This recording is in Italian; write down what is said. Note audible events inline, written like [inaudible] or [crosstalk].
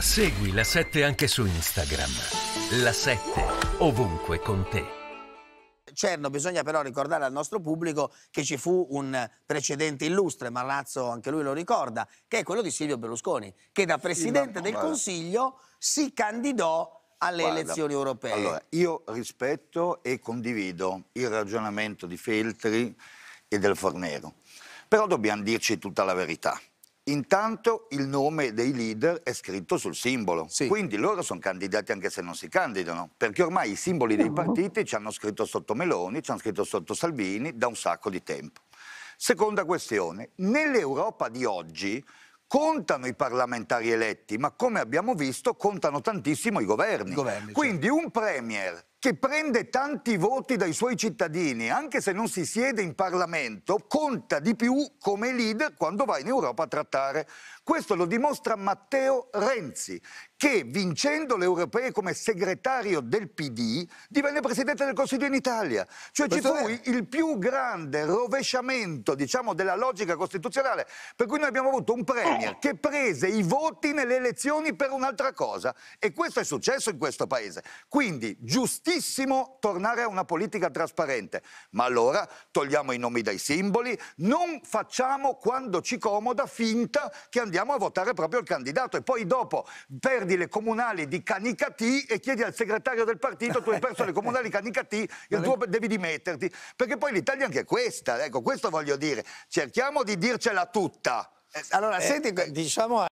Segui la 7 anche su Instagram. La 7 ovunque con te. Cerno, bisogna però ricordare al nostro pubblico che ci fu un precedente illustre, Marrazzo anche lui lo ricorda, che è quello di Silvio Berlusconi, che da Presidente del Consiglio si candidò alle Guarda, elezioni europee. Allora, io rispetto e condivido il ragionamento di Feltri e del Fornero, però dobbiamo dirci tutta la verità. Intanto il nome dei leader è scritto sul simbolo, sì. quindi loro sono candidati anche se non si candidano, perché ormai i simboli dei partiti ci hanno scritto sotto Meloni, ci hanno scritto sotto Salvini da un sacco di tempo. Seconda questione, nell'Europa di oggi contano i parlamentari eletti, ma come abbiamo visto contano tantissimo i governi. I governi Quindi certo. un premier che prende tanti voti dai suoi cittadini, anche se non si siede in Parlamento, conta di più come leader quando va in Europa a trattare. Questo lo dimostra Matteo Renzi, che vincendo le europee come segretario del PD divenne presidente del Consiglio in Italia. Cioè Questo ci fu è... il più grande rovesciamento diciamo, della logica costituzionale, per cui noi abbiamo avuto un premier che prese i voti nelle elezioni per un'altra cosa e questo è successo in questo paese. Quindi giustissimo tornare a una politica trasparente, ma allora togliamo i nomi dai simboli, non facciamo quando ci comoda finta che andiamo andiamo a votare proprio il candidato e poi dopo perdi le comunali di Canicati e chiedi al segretario del partito tu hai perso le comunali di Canicati, il [laughs] tuo devi dimetterti, perché poi l'Italia è anche questa, ecco, questo voglio dire, cerchiamo di dircela tutta. Eh, allora, eh, senti, eh. diciamo